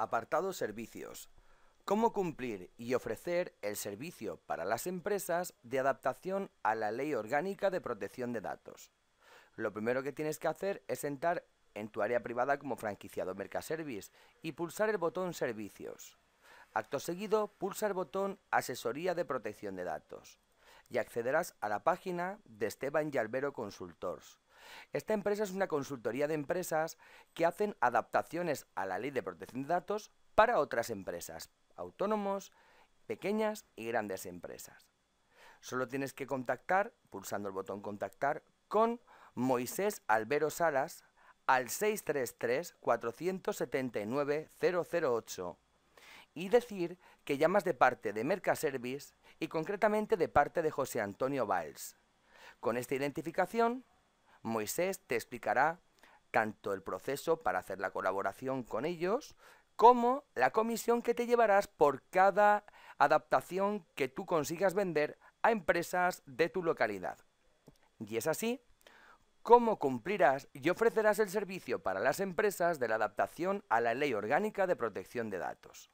Apartado Servicios. Cómo cumplir y ofrecer el servicio para las empresas de adaptación a la Ley Orgánica de Protección de Datos. Lo primero que tienes que hacer es entrar en tu área privada como franquiciado Mercaservice y pulsar el botón Servicios. Acto seguido, pulsa el botón Asesoría de Protección de Datos y accederás a la página de Esteban Yalbero Consultors esta empresa es una consultoría de empresas que hacen adaptaciones a la ley de protección de datos para otras empresas, autónomos, pequeñas y grandes empresas. Solo tienes que contactar, pulsando el botón contactar, con Moisés Albero Salas al 633-479-008 y decir que llamas de parte de Mercaservice y concretamente de parte de José Antonio Valls. Con esta identificación Moisés te explicará tanto el proceso para hacer la colaboración con ellos, como la comisión que te llevarás por cada adaptación que tú consigas vender a empresas de tu localidad. Y es así cómo cumplirás y ofrecerás el servicio para las empresas de la adaptación a la Ley Orgánica de Protección de Datos.